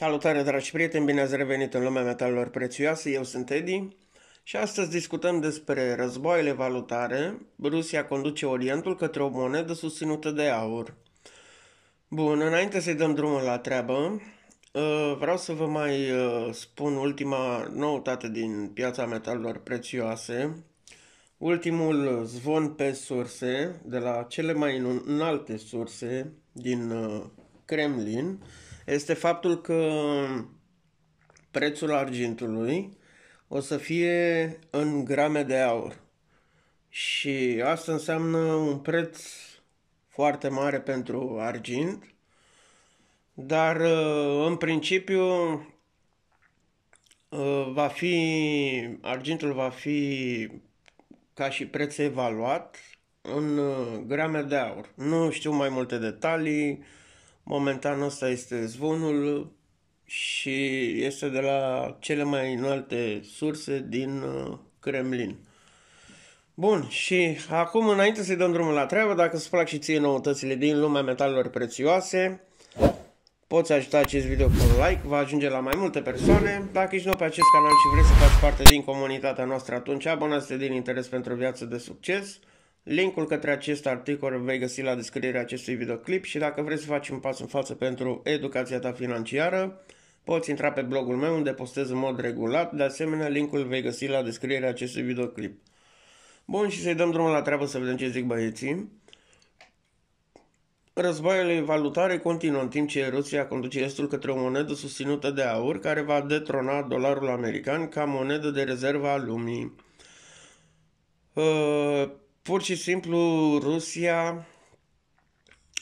Salutare dragi prieteni, bine ați revenit în lumea metalelor prețioase, eu sunt Edi și astăzi discutăm despre războaiele valutare, Rusia conduce Orientul către o monedă susținută de aur. Bun, înainte să-i dăm drumul la treabă, ă, vreau să vă mai ă, spun ultima noutate din piața metalelor prețioase, ultimul zvon pe surse, de la cele mai înalte surse din ă, Kremlin, este faptul că prețul argintului o să fie în grame de aur. Și asta înseamnă un preț foarte mare pentru argint, dar uh, în principiu uh, va fi, argintul va fi ca și preț evaluat în uh, grame de aur. Nu știu mai multe detalii, Momentan ăsta este zvonul și este de la cele mai înalte surse din uh, Kremlin. Bun, și acum înainte să-i dăm drumul la treabă, dacă îți plac și ție noutățile din lumea metalelor prețioase, poți ajuta acest video cu un like, va ajunge la mai multe persoane. Dacă ești nou pe acest canal și vrei să faci parte din comunitatea noastră, atunci abonați-te din interes pentru o viață de succes. Linkul către acest articol vei găsi la descrierea acestui videoclip și dacă vrei să faci un pas în față pentru educația ta financiară, poți intra pe blogul meu unde postez în mod regulat, de asemenea linkul vei găsi la descrierea acestui videoclip. Bun, și să-i dăm drumul la treabă să vedem ce zic băieții. Războaiele valutare continuă în timp ce Rusia conduce estul către o monedă susținută de aur care va detrona dolarul american ca monedă de rezervă a lumii. Uh, Pur și simplu, Rusia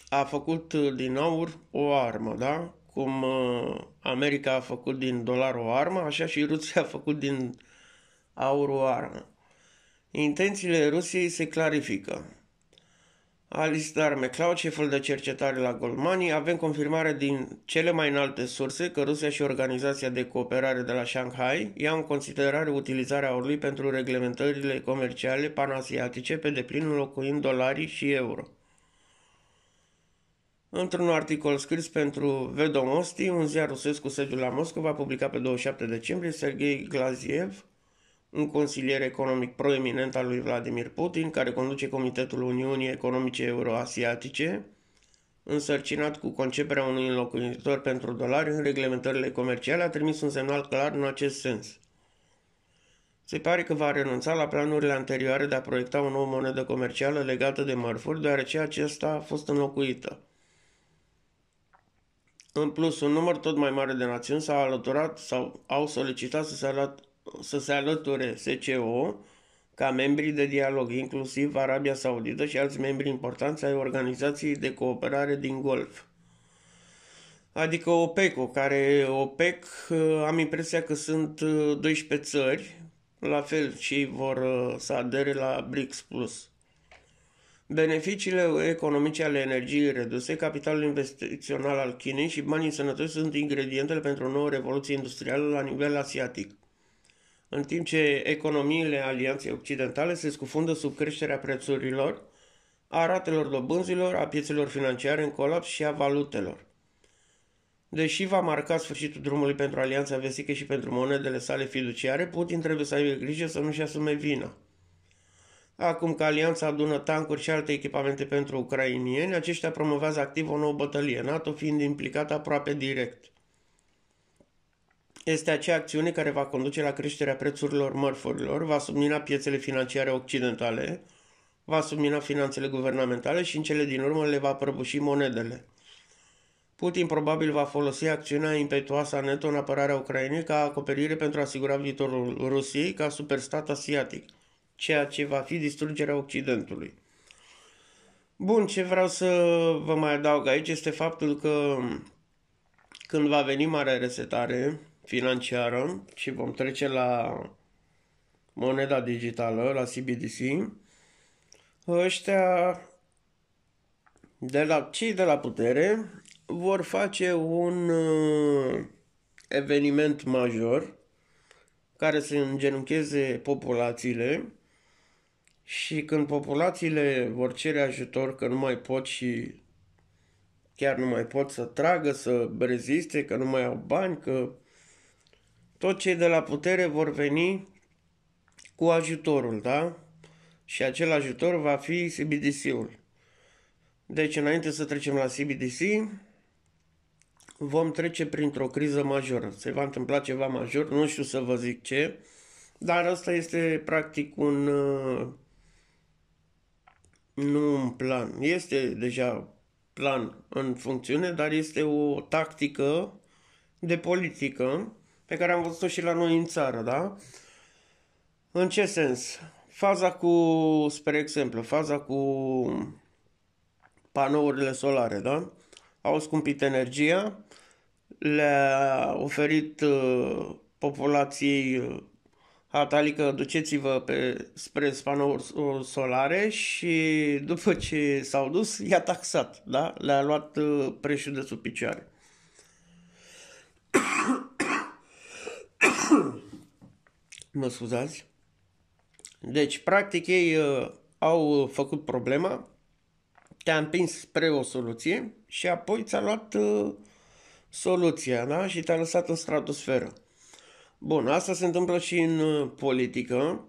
a făcut uh, din aur o armă, da? Cum uh, America a făcut din dolar o armă, așa și Rusia a făcut din aur o armă. Intențiile Rusiei se clarifică. Alistar McLeod, șeful de cercetare la Goldmani, avem confirmare din cele mai înalte surse că Rusia și Organizația de Cooperare de la Shanghai iau în considerare utilizarea orului pentru reglementările comerciale panasiatice pe deplin înlocuind dolarii și euro. Într-un articol scris pentru Vedomosti, un ziar rusesc cu sediul la Moscova, publicat pe 27 decembrie, Sergei Glaziev un consilier economic proeminent al lui Vladimir Putin, care conduce Comitetul Uniunii Economice Euroasiatice, însărcinat cu conceperea unui înlocuitor pentru dolari în reglementările comerciale, a trimis un semnal clar în acest sens. Se pare că va renunța la planurile anterioare de a proiecta o nouă monedă comercială legată de mărfuri, deoarece aceasta a fost înlocuită. În plus, un număr tot mai mare de națiuni s au alăturat sau au solicitat să se să se alăture SCO ca membri de dialog, inclusiv Arabia Saudită și alți membri importanți ai Organizației de Cooperare din Golf. Adică opec care OPEC am impresia că sunt 12 uh, țări, la fel și vor uh, să adere la BRICS+. Plus. Beneficiile economice ale energiei reduse, capitalul investițional al Chinei și banii sănătoși sunt ingredientele pentru o nouă revoluție industrială la nivel asiatic în timp ce economiile Alianței Occidentale se scufundă sub creșterea prețurilor, a ratelor dobânzilor, a piețelor financiare în colaps și a valutelor. Deși va marca sfârșitul drumului pentru Alianța vesică și pentru monedele sale fiduciare, Putin trebuie să aibă grijă să nu-și asume vina. Acum că Alianța adună tancuri și alte echipamente pentru ucrainieni, aceștia promovează activ o nouă bătălie, NATO fiind implicat aproape direct – este acea acțiune care va conduce la creșterea prețurilor mărfurilor, va submina piețele financiare occidentale, va submina finanțele guvernamentale și în cele din urmă le va prăbuși monedele. Putin probabil va folosi acțiunea impetuoasă a NATO în apărarea Ucrainei ca acoperire pentru a asigura viitorul Rusiei ca superstat asiatic, ceea ce va fi distrugerea Occidentului. Bun, ce vreau să vă mai adaug aici este faptul că când va veni marea resetare, financiară și vom trece la moneda digitală, la CBDC, ăștia de la cei de la putere vor face un uh, eveniment major care să îngenuncheze populațiile și când populațiile vor cere ajutor că nu mai pot și chiar nu mai pot să tragă, să reziste, că nu mai au bani, că tot cei de la putere vor veni cu ajutorul, da? Și acel ajutor va fi CBDC-ul. Deci, înainte să trecem la CBDC, vom trece printr-o criză majoră. Se va întâmpla ceva major, nu știu să vă zic ce, dar asta este practic un. Uh, nu un plan. Este deja plan în funcțiune, dar este o tactică de politică pe care am văzut-o și la noi în țară, da? În ce sens? Faza cu, spre exemplu, faza cu panourile solare, da? Au scumpit energia, le-a oferit uh, populației uh, Atalică, duceți-vă pe, spre panouri uh, solare și după ce s-au dus, i-a taxat, da? Le-a luat preșul de sub picioare. mă scuzați. Deci, practic, ei uh, au uh, făcut problema, te-a împins spre o soluție și apoi ți-a luat uh, soluția da? și te-a lăsat în stratosferă. Bun, asta se întâmplă și în uh, politică.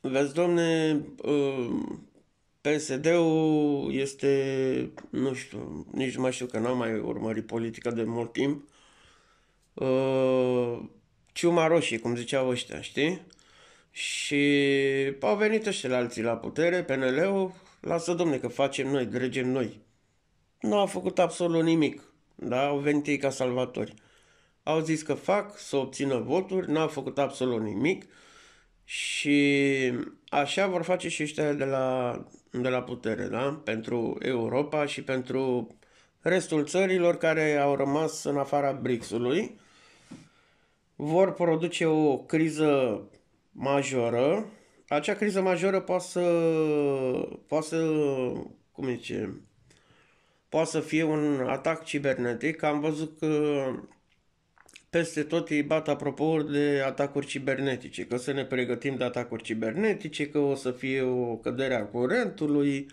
Vezi, domne, uh, PSD-ul este, nu știu, nici nu mai știu că n-am mai urmărit politica de mult timp. Uh, ciuma roșie, cum ziceau ăștia, știi? Și au venit ăștia la alții la putere, PNL-ul, lasă domne că facem noi, dregem noi. Nu au făcut absolut nimic, da? Au venit ei ca salvatori. Au zis că fac să obțină voturi, n-au făcut absolut nimic și așa vor face și ăștia de la, de la putere, da? Pentru Europa și pentru restul țărilor care au rămas în afara BRICS-ului vor produce o criză majoră. Acea criză majoră poate să, poate să cum zice, poate să fie un atac cibernetic. Am văzut că peste tot ei bat apropo de atacuri cibernetice, că să ne pregătim de atacuri cibernetice, că o să fie o cădere a curentului,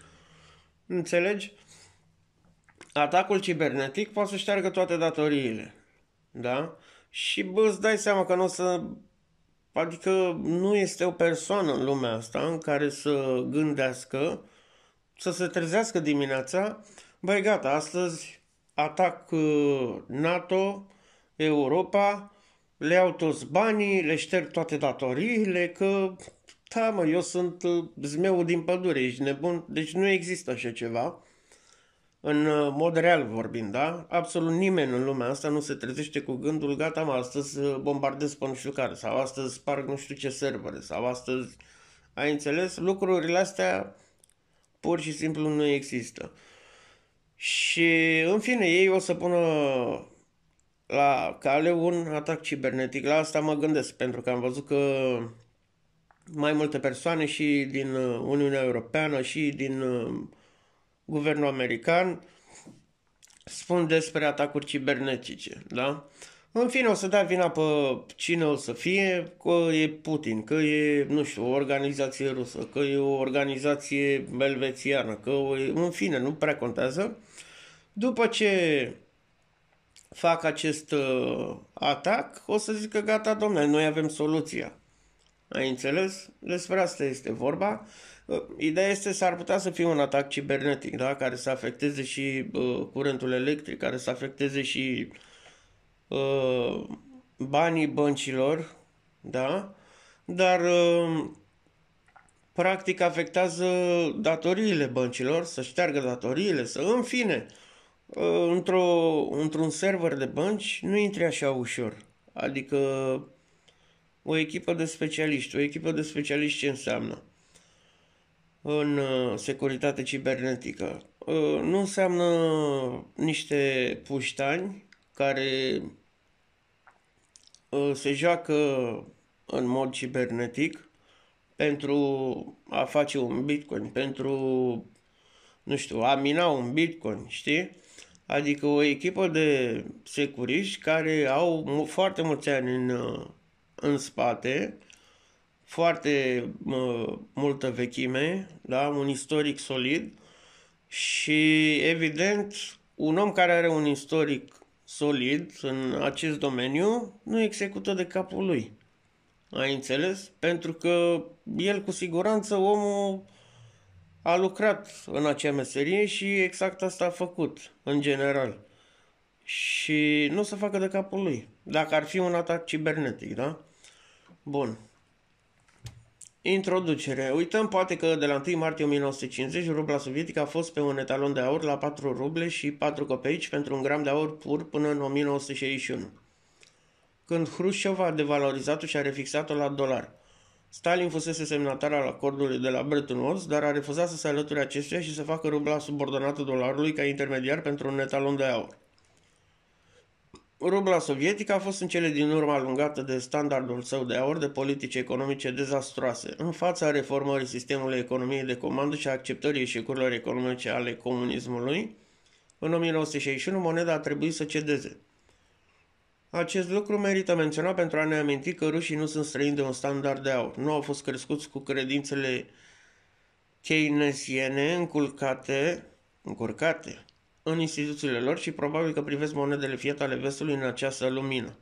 înțelegi? Atacul cibernetic poate să șteargă toate datoriile, da? Și bă, îți dai seama că nu o să... Adică nu este o persoană în lumea asta în care să gândească, să se trezească dimineața, băi gata, astăzi atac uh, NATO, Europa, le iau toți banii, le șterg toate datoriile, că da mă, eu sunt uh, zmeul din pădure, ești nebun, deci nu există așa ceva în uh, mod real vorbind, da? Absolut nimeni în lumea asta nu se trezește cu gândul, gata, mă, astăzi uh, bombardez pe nu știu care, sau astăzi sparg nu știu ce servere, sau astăzi... Ai înțeles? Lucrurile astea pur și simplu nu există. Și, în fine, ei o să pună la cale un atac cibernetic. La asta mă gândesc, pentru că am văzut că mai multe persoane și din uh, Uniunea Europeană și din guvernul american spun despre atacuri cibernetice, da? În fine, o să dea vina pe cine o să fie, că e Putin, că e, nu știu, o organizație rusă, că e o organizație belvețiană, că e, în fine, nu prea contează. După ce fac acest uh, atac, o să zic că gata, domnule, noi avem soluția. Ai înțeles? Despre asta este vorba. Ideea este să ar putea să fie un atac cibernetic, da? care să afecteze și uh, curentul electric, care să afecteze și uh, banii băncilor, da? dar uh, practic afectează datoriile băncilor, să șteargă datoriile, să în fine, uh, într-o, într-un server de bănci nu intri așa ușor. Adică o echipă de specialiști, o echipă de specialiști ce înseamnă? în uh, securitate cibernetică. Uh, nu înseamnă niște puștani care uh, se joacă în mod cibernetic pentru a face un bitcoin, pentru, nu știu, a mina un bitcoin, știi? Adică o echipă de securiști care au foarte mulți ani în, în spate, foarte uh, multă vechime, da? un istoric solid și, evident, un om care are un istoric solid în acest domeniu nu execută de capul lui. Ai înțeles? Pentru că el, cu siguranță, omul a lucrat în acea meserie și exact asta a făcut, în general. Și nu se facă de capul lui, dacă ar fi un atac cibernetic, da? Bun. Introducere. Uităm poate că de la 1 martie 1950 rubla sovietică a fost pe un etalon de aur la 4 ruble și 4 copeici pentru un gram de aur pur până în 1961, când Hrușov a devalorizat-o și a refixat-o la dolar. Stalin fusese semnatar al acordului de la Bretton Woods, dar a refuzat să se alăture acestuia și să facă rubla subordonată dolarului ca intermediar pentru un etalon de aur. Rubla sovietică a fost în cele din urmă alungată de standardul său de aur de politici economice dezastroase, în fața reformării sistemului economiei de comandă și a acceptării eșecurilor economice ale comunismului, în 1961 moneda a trebuit să cedeze. Acest lucru merită menționat pentru a ne aminti că rușii nu sunt străini de un standard de aur. Nu au fost crescuți cu credințele keynesiene înculcate, încurcate în instituțiile lor și probabil că privesc monedele fiat ale vestului în această lumină.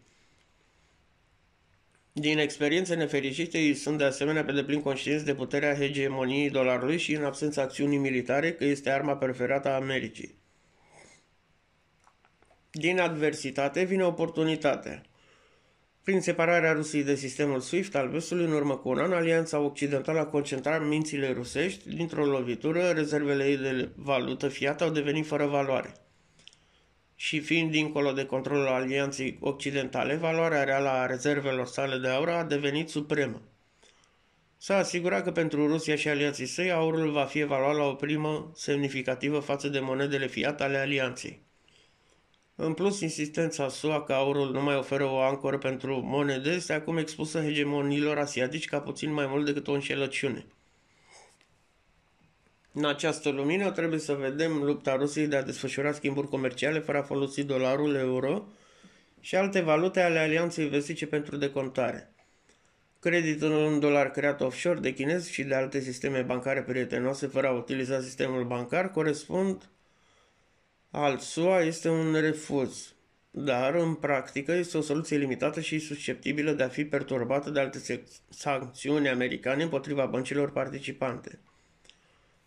Din experiențe nefericite, ei sunt de asemenea pe deplin conștienți de puterea hegemoniei dolarului și în absența acțiunii militare că este arma preferată a Americii. Din adversitate vine oportunitatea. Prin separarea Rusiei de sistemul SWIFT al vestului, în urmă cu un an, Alianța Occidentală a concentrat mințile rusești. Dintr-o lovitură, rezervele ei de valută fiat au devenit fără valoare. Și fiind dincolo de controlul Alianței Occidentale, valoarea reală a rezervelor sale de aur a devenit supremă. S-a asigurat că pentru Rusia și alianții săi, aurul va fi evaluat la o primă semnificativă față de monedele fiat ale alianței. În plus, insistența SUA că aurul nu mai oferă o ancoră pentru monede este acum expusă hegemonilor asiatici ca puțin mai mult decât o înșelăciune. În această lumină trebuie să vedem lupta Rusiei de a desfășura schimburi comerciale fără a folosi dolarul, euro și alte valute ale alianței vestice pentru decontare. Creditul în dolar creat offshore de chinezi și de alte sisteme bancare prietenoase fără a utiliza sistemul bancar corespund al SUA este un refuz, dar în practică este o soluție limitată și susceptibilă de a fi perturbată de alte sancțiuni americane împotriva băncilor participante.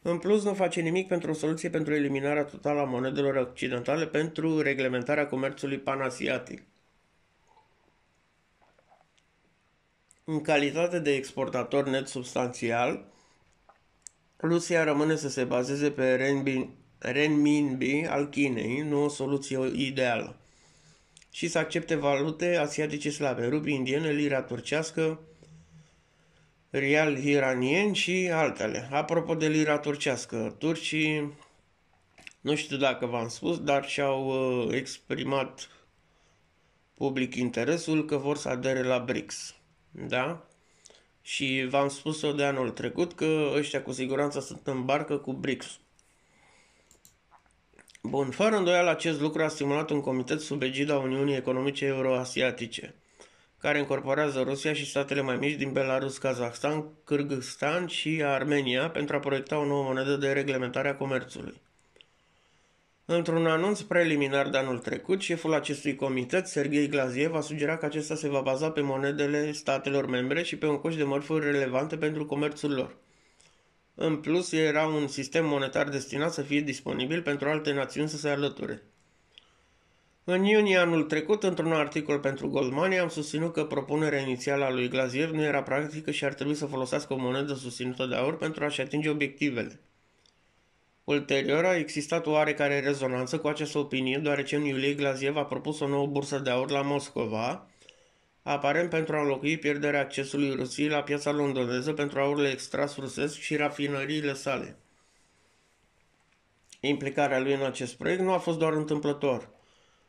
În plus, nu face nimic pentru o soluție pentru eliminarea totală a monedelor occidentale pentru reglementarea comerțului panasiatic. În calitate de exportator net substanțial, Rusia rămâne să se bazeze pe renminbi renminbi al Chinei, nu o soluție ideală, și să accepte valute asiatice slabe, rubi, indiene, lira turcească, real, iranien și altele. Apropo de lira turcească, turcii, nu știu dacă v-am spus, dar și-au uh, exprimat public interesul că vor să adere la BRICS. Da? Și v-am spus-o de anul trecut că ăștia cu siguranță sunt în barcă cu BRICS. Bun, fără îndoială acest lucru a stimulat un comitet sub egida Uniunii Economice Euroasiatice, care încorporează Rusia și statele mai mici din Belarus, Kazahstan, Kyrgyzstan și Armenia pentru a proiecta o nouă monedă de reglementare a comerțului. Într-un anunț preliminar de anul trecut, șeful acestui comitet, Sergei Glaziev, a sugerat că acesta se va baza pe monedele statelor membre și pe un coș de mărfuri relevante pentru comerțul lor. În plus, era un sistem monetar destinat să fie disponibil pentru alte națiuni să se alăture. În iunie anul trecut, într-un articol pentru Goldmania, am susținut că propunerea inițială a lui Glaziev nu era practică și ar trebui să folosească o monedă susținută de aur pentru a-și atinge obiectivele. Ulterior a existat oarecare rezonanță cu această opinie, deoarece în iulie Glaziev a propus o nouă bursă de aur la Moscova, aparent pentru a înlocui pierderea accesului Rusiei la piața londoneză pentru aurile extras rusesc și rafinăriile sale. Implicarea lui în acest proiect nu a fost doar întâmplător.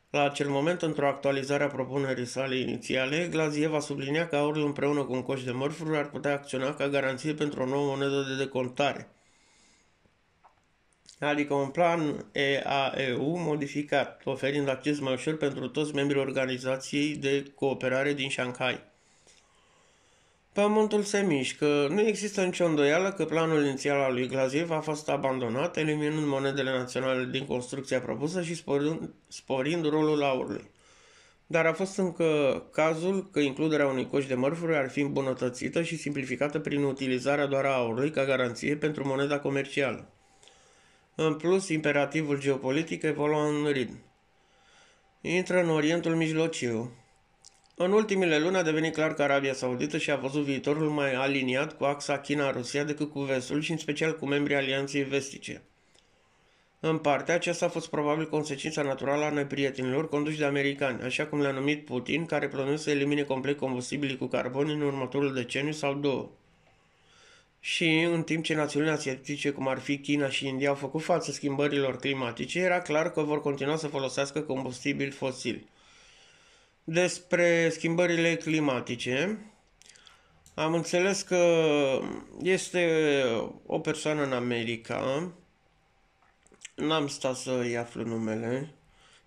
La acel moment, într-o actualizare a propunerii sale inițiale, Glaziev a subliniat că aurul împreună cu un coș de mărfuri ar putea acționa ca garanție pentru o nouă monedă de decontare adică un plan EAEU modificat, oferind acces mai ușor pentru toți membrii organizației de cooperare din Shanghai. Pământul se mișcă. Nu există nicio îndoială că planul inițial al lui Glaziev a fost abandonat, eliminând monedele naționale din construcția propusă și sporind, sporind rolul aurului. Dar a fost încă cazul că includerea unui coș de mărfuri ar fi îmbunătățită și simplificată prin utilizarea doar a aurului ca garanție pentru moneda comercială. În plus, imperativul geopolitic evolua în ritm. Intră în Orientul Mijlociu. În ultimile luni a devenit clar că Arabia Saudită și-a văzut viitorul mai aliniat cu axa China-Rusia decât cu vestul și în special cu membrii Alianței Vestice. În parte, aceasta a fost probabil consecința naturală a neprietenilor conduși de americani, așa cum le-a numit Putin, care plănuia să elimine complet combustibilii cu carbon în următorul deceniu sau două și în timp ce națiunile asiatice, cum ar fi China și India, au făcut față schimbărilor climatice, era clar că vor continua să folosească combustibil fosil. Despre schimbările climatice, am înțeles că este o persoană în America, n-am stat să-i aflu numele,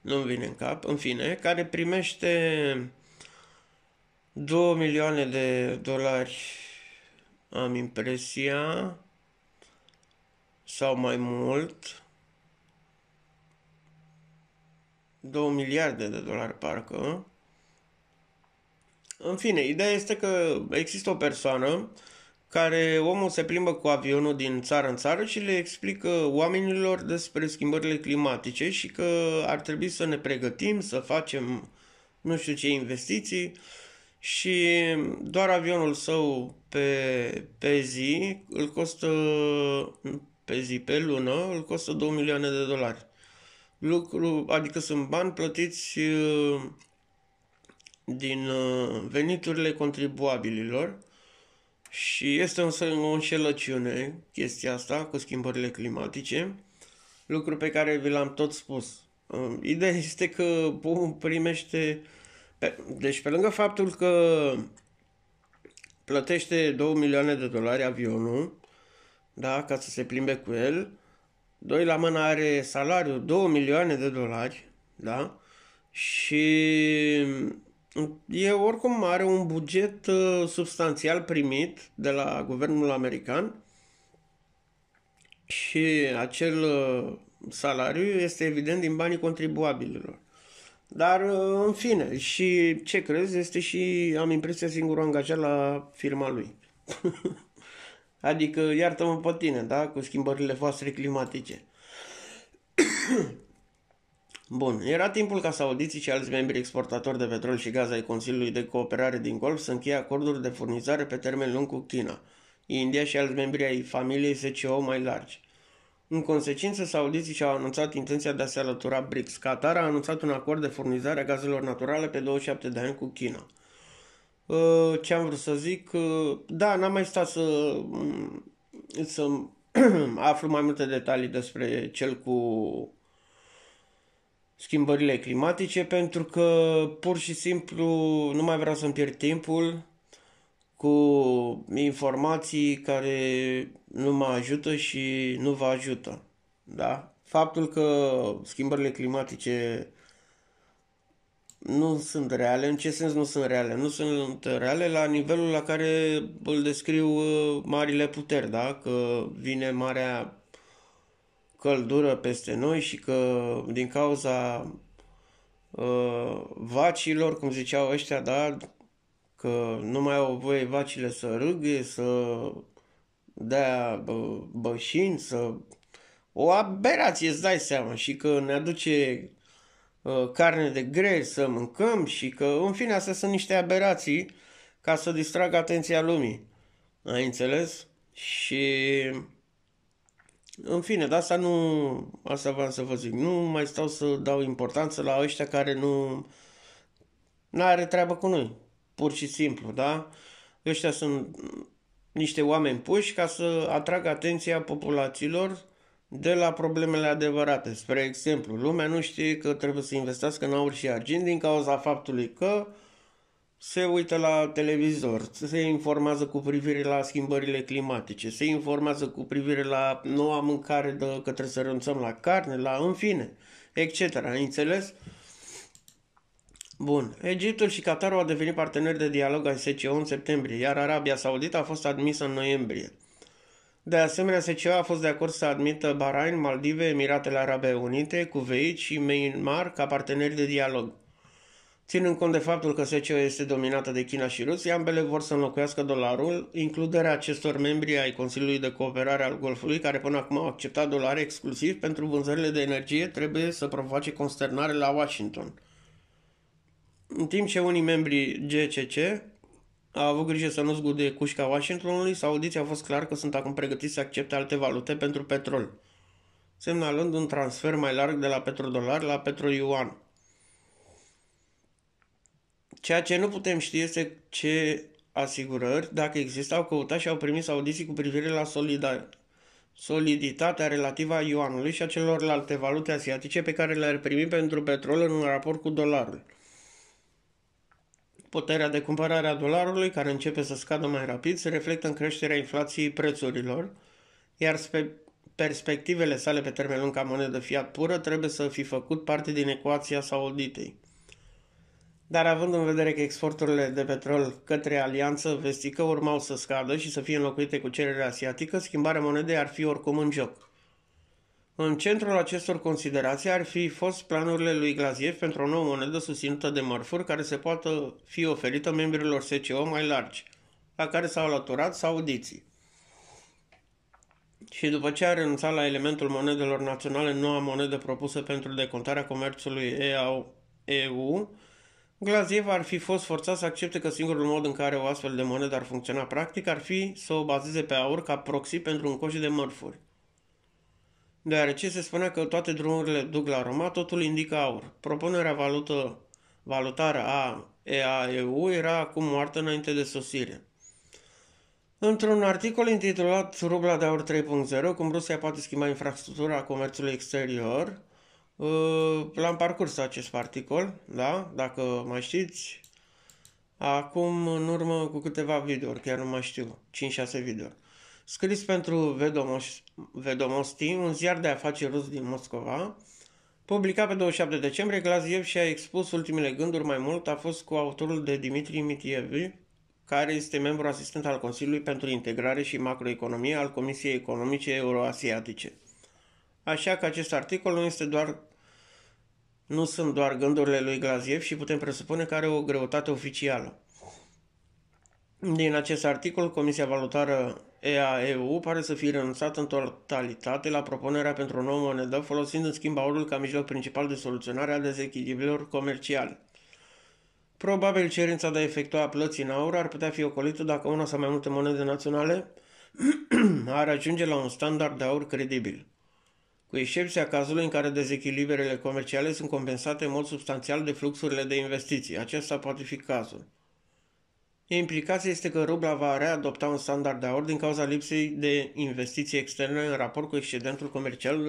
nu-mi vine în cap, în fine, care primește 2 milioane de dolari am impresia, sau mai mult, 2 miliarde de dolari parcă. În fine, ideea este că există o persoană care omul se plimbă cu avionul din țară în țară și le explică oamenilor despre schimbările climatice și că ar trebui să ne pregătim, să facem nu știu ce investiții și doar avionul său pe, pe zi îl costă pe zi, pe lună, îl costă 2 milioane de dolari. Lucru, adică sunt bani plătiți uh, din uh, veniturile contribuabililor și este o înșelăciune chestia asta cu schimbările climatice, lucru pe care vi l-am tot spus. Uh, ideea este că primește uh, deci, pe lângă faptul că plătește 2 milioane de dolari avionul, da, ca să se plimbe cu el, doi la mână are salariu 2 milioane de dolari, da, și e oricum are un buget uh, substanțial primit de la guvernul american și acel uh, salariu este evident din banii contribuabililor. Dar, uh, în fine, și ce crezi, este și, am impresia, singurul angajat la firma lui. adică, iartă-mă pe tine, da, cu schimbările voastre climatice. Bun, era timpul ca saudiții și alți membri exportatori de petrol și gaz ai Consiliului de Cooperare din Golf să încheie acorduri de furnizare pe termen lung cu China, India și alți membri ai familiei SCO mai largi. În consecință, saudiții și-au anunțat intenția de a se alătura BRICS. Qatar a anunțat un acord de furnizare a gazelor naturale pe 27 de ani cu China. Uh, ce am vrut să zic? Uh, da, n-am mai stat să, mm, să aflu mai multe detalii despre cel cu schimbările climatice pentru că pur și simplu nu mai vreau să-mi pierd timpul cu informații care nu mă ajută și nu vă ajută. Da? Faptul că schimbările climatice nu sunt reale, în ce sens nu sunt reale? Nu sunt reale la nivelul la care îl descriu uh, marile puteri, da? Că vine marea căldură peste noi și că din cauza uh, vacilor, cum ziceau ăștia, da, că nu mai au voie vacile să râghe, să dea bă, să... O aberație, îți dai seama, și că ne aduce uh, carne de greu să mâncăm și că, în fine, astea sunt niște aberații ca să distragă atenția lumii. Ai înțeles? Și... În fine, dar asta nu... Asta vreau să vă zic. Nu mai stau să dau importanță la ăștia care nu... N-are treabă cu noi pur și simplu, da? Ăștia sunt niște oameni puși ca să atragă atenția populațiilor de la problemele adevărate. Spre exemplu, lumea nu știe că trebuie să investească în aur și argint din cauza faptului că se uită la televizor, se informează cu privire la schimbările climatice, se informează cu privire la noua mâncare de, că trebuie să renunțăm la carne, la în fine, etc. Înțeles? Bun. Egiptul și Qatarul au devenit parteneri de dialog ai SCO în septembrie, iar Arabia Saudită a fost admisă în noiembrie. De asemenea, SCO a fost de acord să admită Bahrain, Maldive, Emiratele Arabe Unite, Kuwait și Myanmar ca parteneri de dialog. Ținând cont de faptul că SCO este dominată de China și Rusia, ambele vor să înlocuiască dolarul, includerea acestor membri ai Consiliului de Cooperare al Golfului, care până acum au acceptat dolari exclusiv pentru vânzările de energie, trebuie să provoace consternare la Washington – în timp ce unii membri GCC au avut grijă să nu zgude cușca Washingtonului, audiția a fost clar că sunt acum pregătiți să accepte alte valute pentru petrol, semnalând un transfer mai larg de la petrodolar la petroiuan. Ceea ce nu putem ști este ce asigurări, dacă există, au căutat și au primit audiții cu privire la solidar soliditatea relativă a yuanului și a celorlalte valute asiatice pe care le-ar primi pentru petrol în raport cu dolarul. Puterea de cumpărare a dolarului, care începe să scadă mai rapid, se reflectă în creșterea inflației prețurilor, iar spe- perspectivele sale pe termen lung ca monedă fiat pură trebuie să fi făcut parte din ecuația auditei. Dar având în vedere că exporturile de petrol către alianță vestică urmau să scadă și să fie înlocuite cu cererea asiatică, schimbarea monedei ar fi oricum în joc. În centrul acestor considerații ar fi fost planurile lui Glaziev pentru o nouă monedă susținută de mărfuri care se poată fi oferită membrilor SCO mai largi, la care s-au alăturat sau audiții. Și după ce a renunțat la elementul monedelor naționale, noua monedă propusă pentru decontarea comerțului EU, Glaziev ar fi fost forțat să accepte că singurul mod în care o astfel de monedă ar funcționa practic ar fi să o bazeze pe aur ca proxy pentru un coș de mărfuri. Deoarece se spune că toate drumurile duc la Roma, totul indică aur. Propunerea valută, valutară a EAEU era acum moartă înainte de sosire. Într-un articol intitulat Rubla de aur 3.0, cum Rusia poate schimba infrastructura comerțului exterior, ă, l-am parcurs acest articol, da, dacă mai știți, acum în urmă cu câteva videouri, chiar nu mai știu, 5-6 videouri. Scris pentru Vedomost, Vedomosti, un ziar de afaceri rus din Moscova, publica pe 27 decembrie Glaziev și-a expus ultimele gânduri mai mult, a fost cu autorul de Dimitri Mitiev, care este membru asistent al Consiliului pentru Integrare și Macroeconomie al Comisiei Economice Euroasiatice. Așa că acest articol nu este doar nu sunt doar gândurile lui Glaziev și putem presupune că are o greutate oficială. Din acest articol, Comisia Valutară EAEU pare să fie renunțat în totalitate la propunerea pentru o nouă monedă, folosind în schimb aurul ca mijloc principal de soluționare a dezechilibrilor comerciale. Probabil cerința de a efectua plăți în aur ar putea fi ocolită dacă una sau mai multe monede naționale ar ajunge la un standard de aur credibil. Cu excepția cazului în care dezechilibrele comerciale sunt compensate în mod substanțial de fluxurile de investiții, acesta poate fi cazul. Implicația este că rubla va readopta un standard de aur din cauza lipsei de investiții externe în raport cu excedentul comercial,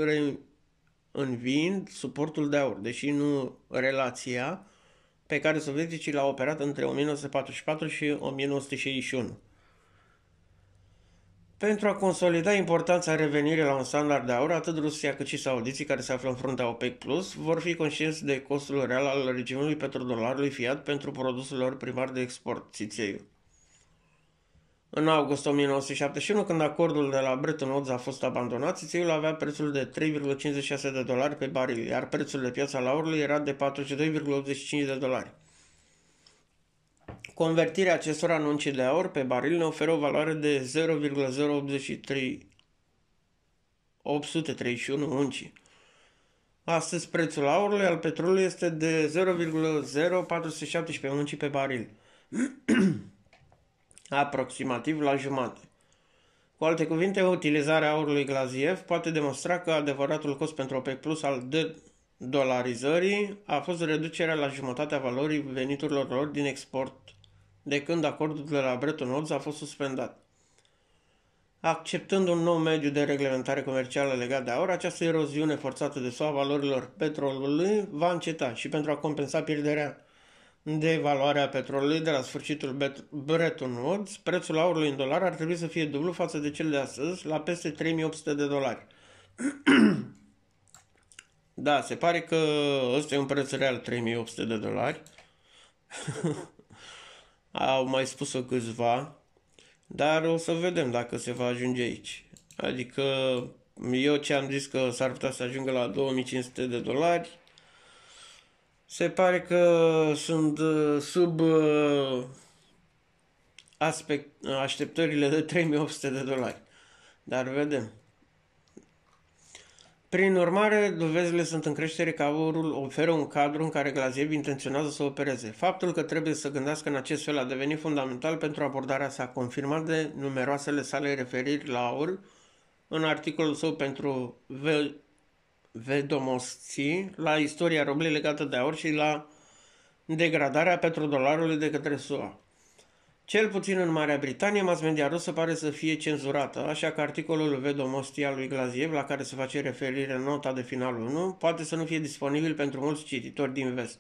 Vin, suportul de aur, deși nu relația pe care sovieticii l-au operat între 1944 și 1961 pentru a consolida importanța revenirii la un standard de aur, atât Rusia cât și saudiții care se află în fruntea OPEC Plus vor fi conștienți de costul real al regimului petrodolarului fiat pentru produsul lor primar de export, țițeiul. În august 1971, când acordul de la Bretton Woods a fost abandonat, țițeiul avea prețul de 3,56 de dolari pe baril, iar prețul de piață la aurului era de 42,85 de dolari. Convertirea acestor anunci de aur pe baril ne oferă o valoare de 0,083 831 unci. Astăzi prețul aurului al petrolului este de 0,0417 unci pe baril, aproximativ la jumate. Cu alte cuvinte, utilizarea aurului glaziev poate demonstra că adevăratul cost pentru OPEC Plus al de dolarizării a fost reducerea la jumătatea valorii veniturilor lor din export de când acordul de la Bretton Woods a fost suspendat. Acceptând un nou mediu de reglementare comercială legat de aur, această eroziune forțată de soa valorilor petrolului va înceta și pentru a compensa pierderea de valoare a petrolului de la sfârșitul Bretton Woods, prețul aurului în dolar ar trebui să fie dublu față de cel de astăzi, la peste 3800 de dolari. da, se pare că ăsta e un preț real, 3800 de dolari. Au mai spus-o câțiva, dar o să vedem dacă se va ajunge aici. Adică eu ce am zis că s-ar putea să ajungă la 2500 de dolari, se pare că sunt uh, sub uh, aspect, așteptările de 3800 de dolari. Dar vedem. Prin urmare, dovezile sunt în creștere că aurul oferă un cadru în care Glaziev intenționează să opereze. Faptul că trebuie să gândească în acest fel a devenit fundamental pentru abordarea sa, confirmat de numeroasele sale referiri la aur în articolul său pentru Ve- Vedomosti, la istoria rublei legată de aur și la degradarea petrodolarului de către SUA. Cel puțin în Marea Britanie, mass media rusă pare să fie cenzurată, așa că articolul Vedomostia lui Glaziev, la care se face referire în nota de final 1, poate să nu fie disponibil pentru mulți cititori din vest.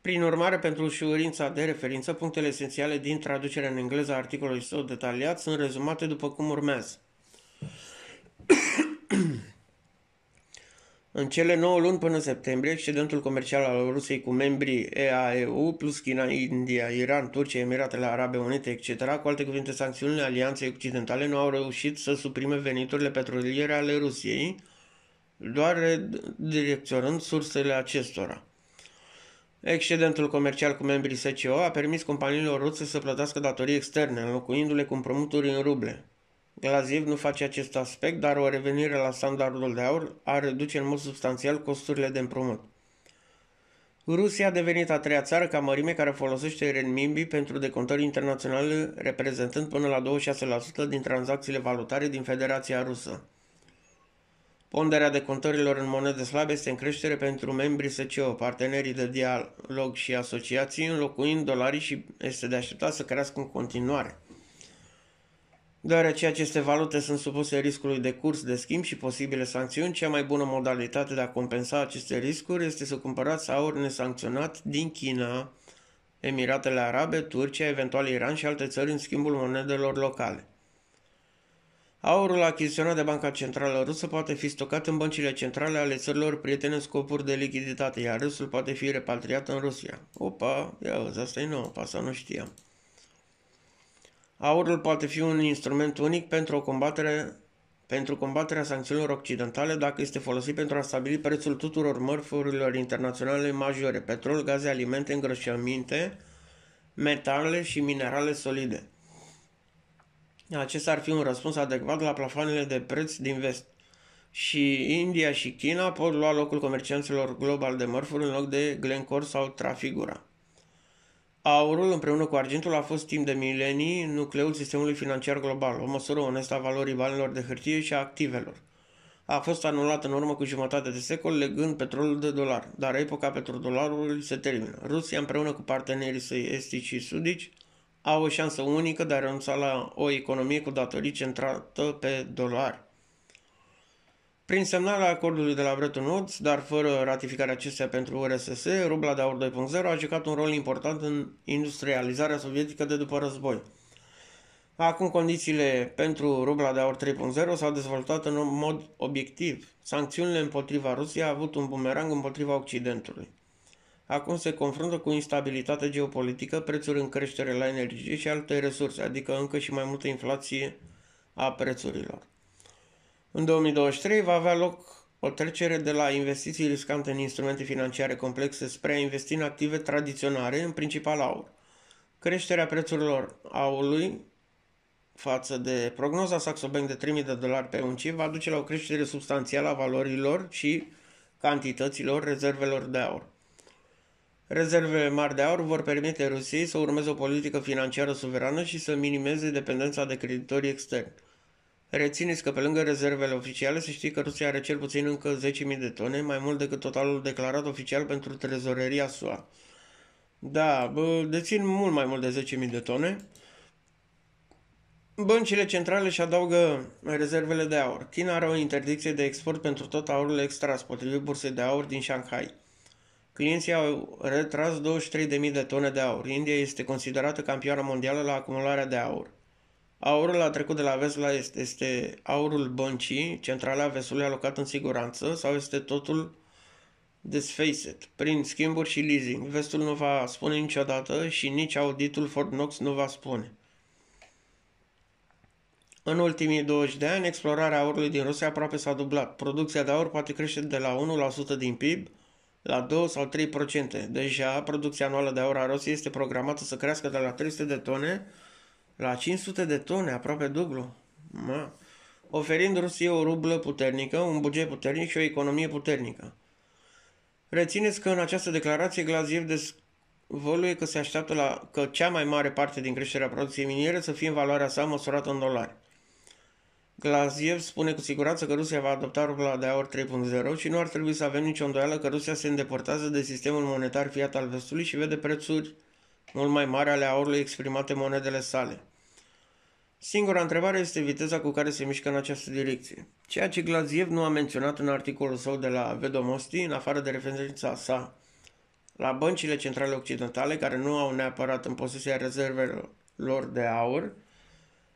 Prin urmare, pentru ușurința de referință, punctele esențiale din traducerea în engleză a articolului său detaliat sunt rezumate după cum urmează. În cele 9 luni până în septembrie, excedentul comercial al Rusiei cu membrii EAEU plus China, India, Iran, Turcia, Emiratele Arabe Unite, etc., cu alte cuvinte, sancțiunile alianței occidentale nu au reușit să suprime veniturile petroliere ale Rusiei, doar redirecționând sursele acestora. Excedentul comercial cu membrii SCO a permis companiilor ruse să plătească datorii externe, înlocuindu-le cu împrumuturi în ruble. Glaziev nu face acest aspect, dar o revenire la standardul de aur ar reduce în mod substanțial costurile de împrumut. Rusia a devenit a treia țară ca mărime care folosește renminbi pentru decontări internaționale, reprezentând până la 26% din tranzacțiile valutare din Federația Rusă. Ponderea decontărilor în monede slabe este în creștere pentru membrii SCO, partenerii de dialog și asociații, înlocuind dolarii și este de așteptat să crească în continuare. Deoarece aceste valute sunt supuse riscului de curs de schimb și posibile sancțiuni, cea mai bună modalitate de a compensa aceste riscuri este să cumpărați aur nesancționat din China, Emiratele Arabe, Turcia, eventual Iran și alte țări în schimbul monedelor locale. Aurul achiziționat de Banca Centrală Rusă poate fi stocat în băncile centrale ale țărilor prietene în scopuri de lichiditate, iar râsul poate fi repatriat în Rusia. Opa, ia uzi, asta e nouă, pasă nu știam. Aurul poate fi un instrument unic pentru, o combatere, pentru combaterea sancțiunilor occidentale dacă este folosit pentru a stabili prețul tuturor mărfurilor internaționale majore, petrol, gaze, alimente, îngrășăminte, metale și minerale solide. Acesta ar fi un răspuns adecvat la plafoanele de preț din vest. Și India și China pot lua locul comercianților global de mărfuri în loc de Glencore sau Trafigura. Aurul împreună cu argintul a fost timp de milenii nucleul sistemului financiar global, o măsură onestă a valorii banilor de hârtie și a activelor. A fost anulat în urmă cu jumătate de secol legând petrolul de dolar, dar epoca petrodolarului se termină. Rusia împreună cu partenerii săi estici și sudici au o șansă unică de a renunța la o economie cu datorii centrată pe dolari. Prin semnarea acordului de la Bretton Woods, dar fără ratificarea acestuia pentru URSS, rubla de aur 2.0 a jucat un rol important în industrializarea sovietică de după război. Acum condițiile pentru rubla de aur 3.0 s-au dezvoltat în mod obiectiv. Sancțiunile împotriva Rusiei au avut un bumerang împotriva Occidentului. Acum se confruntă cu instabilitate geopolitică, prețuri în creștere la energie și alte resurse, adică încă și mai multă inflație a prețurilor. În 2023 va avea loc o trecere de la investiții riscante în instrumente financiare complexe spre a investi în active tradiționale în principal aur. Creșterea prețurilor aurului față de prognoza Saxo Bank de 3.000 de dolari pe uncie va duce la o creștere substanțială a valorilor și cantităților rezervelor de aur. Rezervele mari de aur vor permite Rusiei să urmeze o politică financiară suverană și să minimeze dependența de creditorii externi. Rețineți că pe lângă rezervele oficiale se știe că Rusia are cel puțin încă 10.000 de tone, mai mult decât totalul declarat oficial pentru trezoreria SUA. Da, bă, dețin mult mai mult de 10.000 de tone. Băncile centrale și adaugă rezervele de aur. China are o interdicție de export pentru tot aurul extras, potrivit bursei de aur din Shanghai. Clienții au retras 23.000 de tone de aur. India este considerată campioană mondială la acumularea de aur. Aurul a trecut de la vest la est. Este aurul băncii, centrala vestului alocat în siguranță sau este totul desfacet, prin schimburi și leasing. Vestul nu va spune niciodată și nici auditul Fort Knox nu va spune. În ultimii 20 de ani, explorarea aurului din Rusia aproape s-a dublat. Producția de aur poate crește de la 1% din PIB la 2 sau 3%. Deja, producția anuală de aur a Rusiei este programată să crească de la 300 de tone la 500 de tone, aproape dublu. Mă. Oferind Rusiei o rublă puternică, un buget puternic și o economie puternică. Rețineți că în această declarație Glaziev dezvăluie că se așteaptă la că cea mai mare parte din creșterea producției miniere să fie în valoarea sa măsurată în dolari. Glaziev spune cu siguranță că Rusia va adopta rubla de aur 3.0 și nu ar trebui să avem nicio îndoială că Rusia se îndepărtează de sistemul monetar fiat al vestului și vede prețuri mult mai mari ale aurului exprimate monedele sale. Singura întrebare este viteza cu care se mișcă în această direcție, ceea ce Glaziev nu a menționat în articolul său de la Vedomosti, în afară de referința sa la băncile centrale occidentale, care nu au neapărat în posesia rezervelor de aur,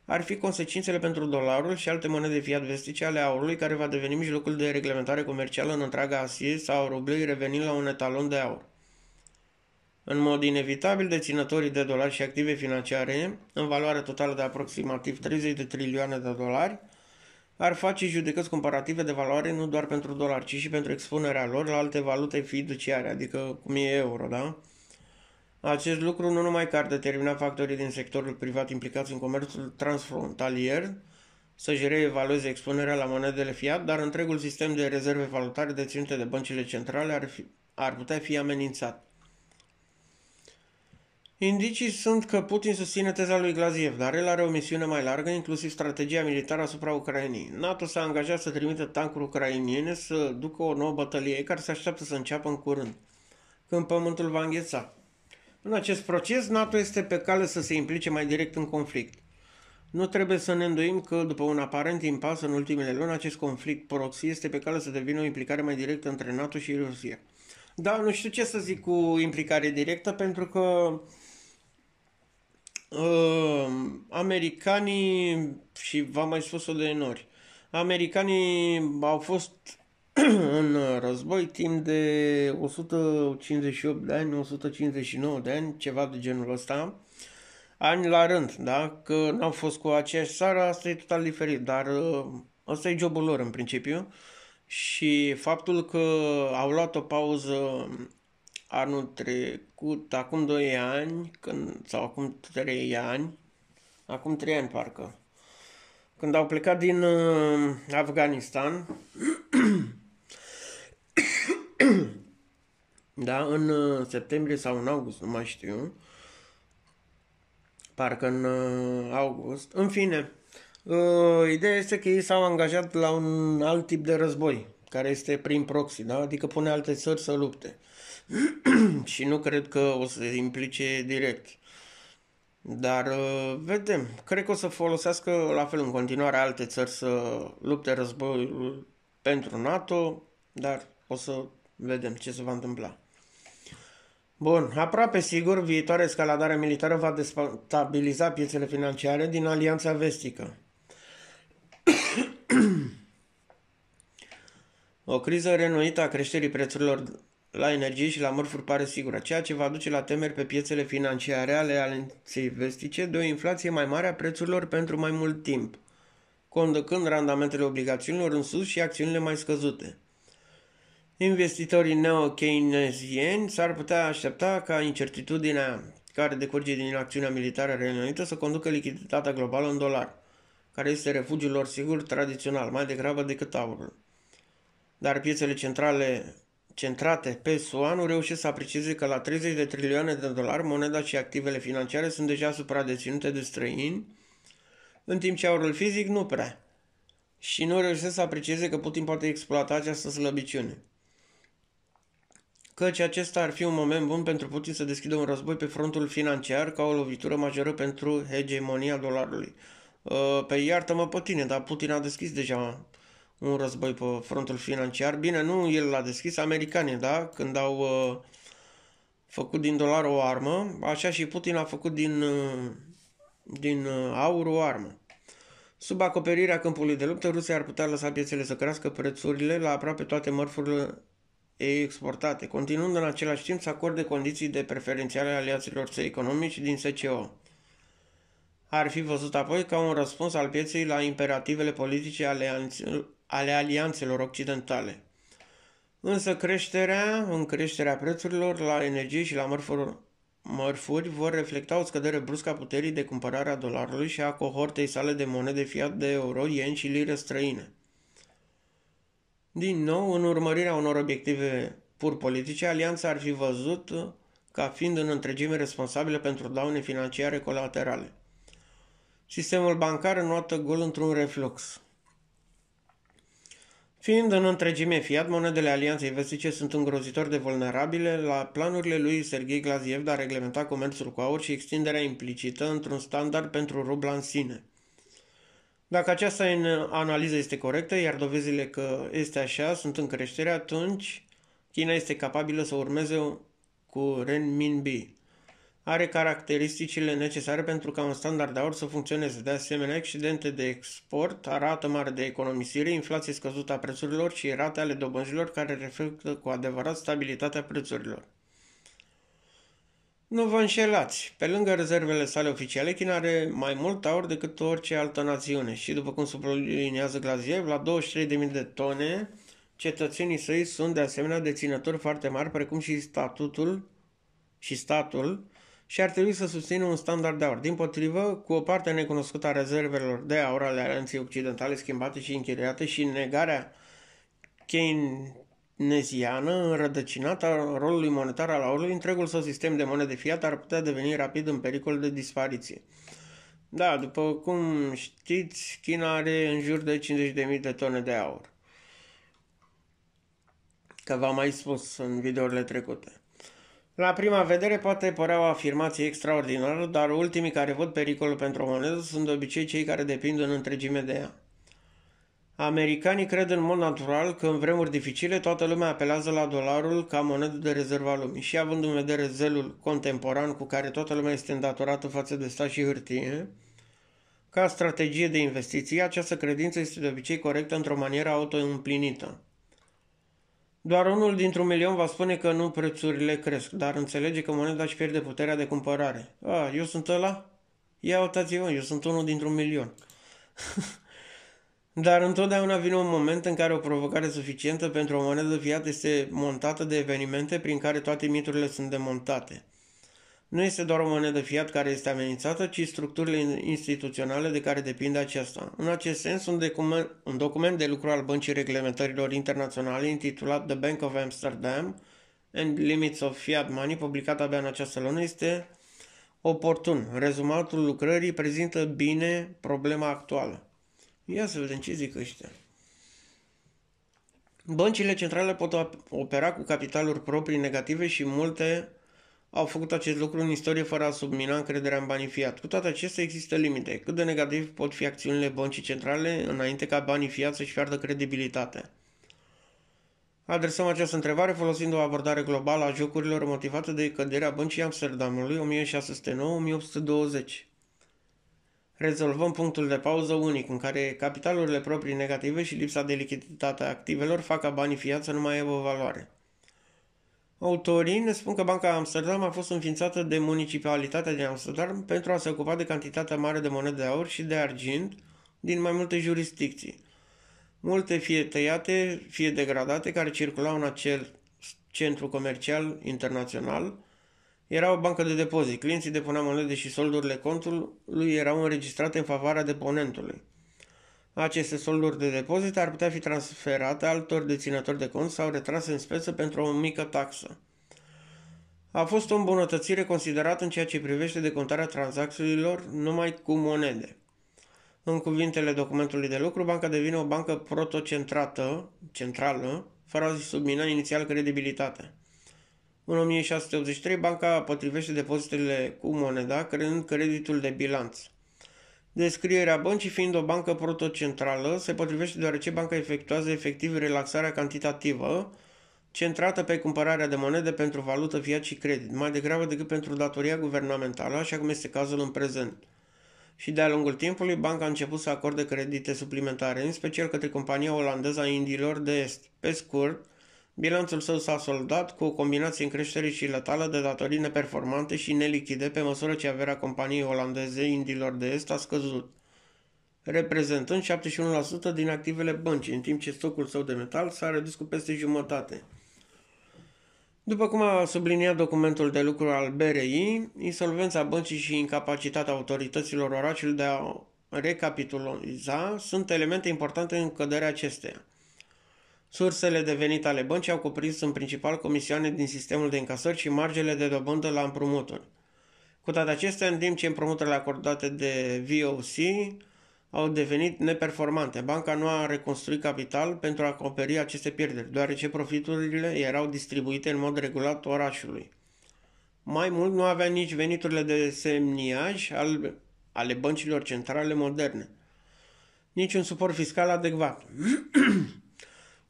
ar fi consecințele pentru dolarul și alte monede fiat vestice ale aurului, care va deveni mijlocul de reglementare comercială în întreaga Asie sau rublei revenind la un etalon de aur. În mod inevitabil, deținătorii de dolari și active financiare, în valoare totală de aproximativ 30 de trilioane de dolari, ar face judecăți comparative de valoare nu doar pentru dolari, ci și pentru expunerea lor la alte valute fiduciare, adică cum e euro, da? Acest lucru nu numai că ar determina factorii din sectorul privat implicați în comerțul transfrontalier să-și reevalueze expunerea la monedele fiat, dar întregul sistem de rezerve valutare deținute de băncile centrale ar, fi, ar putea fi amenințat. Indicii sunt că Putin susține teza lui Glaziev, dar el are o misiune mai largă, inclusiv strategia militară asupra Ucrainei. NATO s-a angajat să trimită tancuri ucrainiene să ducă o nouă bătălie care se așteaptă să înceapă în curând, când pământul va îngheța. În acest proces, NATO este pe cale să se implice mai direct în conflict. Nu trebuie să ne îndoim că, după un aparent impas în ultimele luni, acest conflict proxy este pe cale să devină o implicare mai directă între NATO și Rusia. Da, nu știu ce să zic cu implicare directă, pentru că uh, uh, americanii, și v-am mai spus-o de nori, americanii au fost în război timp de 158 de ani, 159 de ani, ceva de genul ăsta, ani la rând, da? Că n-au fost cu aceeași țară, asta e total diferit, dar ehm, ăsta e jobul lor în principiu. Și faptul că au luat o pauză anul trecut, acum 2 ani, când, sau acum 3 ani, acum 3 ani parcă, când au plecat din uh, Afganistan, da, în uh, septembrie sau în august, nu mai știu, parcă în uh, august, în fine, uh, ideea este că ei s-au angajat la un alt tip de război, care este prin proxy, da? adică pune alte țări să lupte. Uh, și nu cred că o să implice direct. Dar uh, vedem, cred că o să folosească la fel în continuare alte țări să lupte războiul pentru NATO, dar o să vedem ce se va întâmpla. Bun, aproape sigur, viitoarea escaladare militară va destabiliza piețele financiare din Alianța Vestică. o criză renuită a creșterii prețurilor la energie și la mărfuri pare sigură, ceea ce va duce la temeri pe piețele financiare ale alenței vestice de o inflație mai mare a prețurilor pentru mai mult timp, conducând randamentele obligațiunilor în sus și acțiunile mai scăzute. Investitorii neo-keynesieni s-ar putea aștepta ca incertitudinea care decurge din acțiunea militară a să conducă lichiditatea globală în dolar, care este refugiul lor sigur tradițional, mai degrabă decât aurul. Dar piețele centrale centrate pe SUA nu reușesc să aprecieze că la 30 de trilioane de dolari moneda și activele financiare sunt deja supradeținute de străini, în timp ce aurul fizic nu prea. Și nu reușesc să aprecieze că Putin poate exploata această slăbiciune. Căci acesta ar fi un moment bun pentru Putin să deschidă un război pe frontul financiar ca o lovitură majoră pentru hegemonia dolarului. Ă, pe iartă-mă pe tine, dar Putin a deschis deja un război pe frontul financiar. Bine, nu el l-a deschis, americanii, da? Când au uh, făcut din dolar o armă, așa și Putin a făcut din, uh, din uh, aur o armă. Sub acoperirea câmpului de luptă, Rusia ar putea lăsa piețele să crească prețurile la aproape toate mărfurile exportate, continuând în același timp să acorde condiții de preferențiale aliaților săi economici din SCO. Ar fi văzut apoi ca un răspuns al pieței la imperativele politice ale ale alianțelor occidentale. Însă creșterea, în creșterea prețurilor la energie și la mărfuri, mărfuri vor reflecta o scădere bruscă a puterii de cumpărare a dolarului și a cohortei sale de monede fiat de euro, yen și lire străine. Din nou, în urmărirea unor obiective pur politice, alianța ar fi văzut ca fiind în întregime responsabilă pentru daune financiare colaterale. Sistemul bancar înoată gol într-un reflux. Fiind în întregime fiat, monedele Alianței Vestice sunt îngrozitor de vulnerabile la planurile lui Serghei Glaziev de a reglementa comerțul cu aur și extinderea implicită într-un standard pentru rubla în sine. Dacă această analiză este corectă, iar dovezile că este așa sunt în creștere, atunci China este capabilă să urmeze cu renminbi, are caracteristicile necesare pentru ca un standard de aur să funcționeze. De asemenea, excedente de export, rată mare de economisire, inflație scăzută a prețurilor și rate ale dobânzilor care reflectă cu adevărat stabilitatea prețurilor. Nu vă înșelați, pe lângă rezervele sale oficiale, China are mai mult aur decât orice altă națiune și, după cum sublinează Glaziev, la 23.000 de tone, cetățenii săi sunt de asemenea deținători foarte mari, precum și statutul și statul și ar trebui să susțină un standard de aur. Din potrivă, cu o parte necunoscută a rezervelor de aur ale alianței occidentale schimbate și închiriate și negarea keynesiană înrădăcinată a rolului monetar al aurului, întregul său sistem de monede fiat ar putea deveni rapid în pericol de dispariție. Da, după cum știți, China are în jur de 50.000 de tone de aur. Că v-am mai spus în videourile trecute. La prima vedere poate părea o afirmație extraordinară, dar ultimii care văd pericolul pentru o monedă sunt de obicei cei care depind în întregime de ea. Americanii cred în mod natural că în vremuri dificile toată lumea apelează la dolarul ca monedă de rezervă a lumii și având în vedere zelul contemporan cu care toată lumea este îndatorată față de stat și hârtie, ca strategie de investiții, această credință este de obicei corectă într-o manieră autoîmplinită. împlinită doar unul dintr-un milion va spune că nu prețurile cresc, dar înțelege că moneda își pierde puterea de cumpărare. A, eu sunt ăla? Ia uitați eu, eu sunt unul dintr-un milion. dar întotdeauna vine un moment în care o provocare suficientă pentru o monedă fiat este montată de evenimente prin care toate miturile sunt demontate. Nu este doar o monedă fiat care este amenințată, ci structurile instituționale de care depinde aceasta. În acest sens, un document, un document de lucru al Băncii Reglementărilor Internaționale intitulat The Bank of Amsterdam and Limits of Fiat Money, publicat abia în această lună, este oportun. Rezumatul lucrării prezintă bine problema actuală. Ia să vedem ce zic ăștia. Băncile centrale pot opera cu capitaluri proprii negative și multe au făcut acest lucru în istorie fără a submina încrederea în banii fiat. Cu toate acestea există limite. Cât de negativ pot fi acțiunile băncii centrale înainte ca banii fiat să-și piardă credibilitate? Adresăm această întrebare folosind o abordare globală a jocurilor motivată de căderea băncii Amsterdamului 1609-1820. Rezolvăm punctul de pauză unic în care capitalurile proprii negative și lipsa de lichiditate a activelor fac ca banii fiat să nu mai aibă valoare. Autorii ne spun că Banca Amsterdam a fost înființată de municipalitatea din Amsterdam pentru a se ocupa de cantitatea mare de monede de aur și de argint din mai multe jurisdicții. Multe fie tăiate, fie degradate, care circulau în acel centru comercial internațional, era o bancă de depozit. Clienții depuneau monede și soldurile contului erau înregistrate în favoarea deponentului. Aceste solduri de depozit ar putea fi transferate altor deținători de cont sau retrase în speță pentru o mică taxă. A fost o îmbunătățire considerată în ceea ce privește decontarea tranzacțiilor numai cu monede. În cuvintele documentului de lucru, banca devine o bancă protocentrată, centrală, fără a submina inițial credibilitatea. În 1683, banca potrivește depozitele cu moneda, creând creditul de bilanț. Descrierea băncii fiind o bancă protocentrală se potrivește deoarece banca efectuează efectiv relaxarea cantitativă centrată pe cumpărarea de monede pentru valută, fiat și credit, mai degrabă decât pentru datoria guvernamentală, așa cum este cazul în prezent. Și de-a lungul timpului, banca a început să acorde credite suplimentare, în special către compania olandeză a Indiilor de Est. Pe scurt, Bilanțul său s-a soldat cu o combinație în creștere și letală de datorii neperformante și nelichide pe măsură ce averea companiei olandeze Indilor de Est a scăzut, reprezentând 71% din activele băncii, în timp ce stocul său de metal s-a redus cu peste jumătate. După cum a subliniat documentul de lucru al BRI, insolvența băncii și incapacitatea autorităților orașului de a recapituliza sunt elemente importante în căderea acesteia. Sursele de venit ale băncii au cuprins în principal comisioane din sistemul de încasări și margele de dobândă la împrumuturi. Cu toate acestea, în timp ce împrumuturile acordate de VOC au devenit neperformante, banca nu a reconstruit capital pentru a acoperi aceste pierderi, deoarece profiturile erau distribuite în mod regulat orașului. Mai mult, nu avea nici veniturile de semniaj al, ale băncilor centrale moderne, nici un suport fiscal adecvat.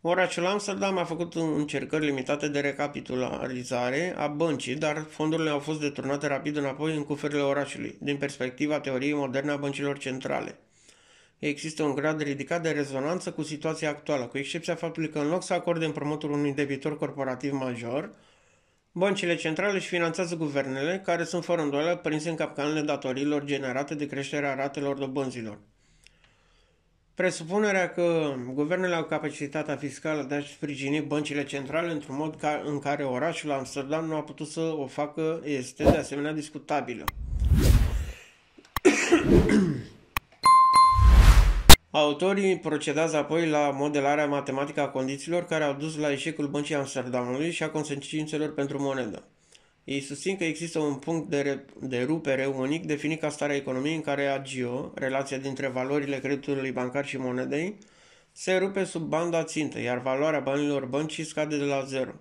Orașul Amsterdam a făcut încercări limitate de recapitalizare a băncii, dar fondurile au fost deturnate rapid înapoi în cuferele orașului, din perspectiva teoriei moderne a băncilor centrale. Există un grad ridicat de rezonanță cu situația actuală, cu excepția faptului că în loc să acorde împrumutul unui debitor corporativ major, băncile centrale își finanțează guvernele, care sunt fără îndoială prinse în capcanele datoriilor generate de creșterea ratelor dobânzilor. Presupunerea că guvernele au capacitatea fiscală de a-și sprijini băncile centrale într-un mod ca, în care orașul Amsterdam nu a putut să o facă este de asemenea discutabilă. Autorii procedează apoi la modelarea matematică a condițiilor care au dus la eșecul băncii Amsterdamului și a consecințelor pentru monedă. Ei susțin că există un punct de, re- de rupere unic definit ca starea economiei în care agio, relația dintre valorile creditului bancar și monedei, se rupe sub banda țintă, iar valoarea banilor băncii scade de la zero.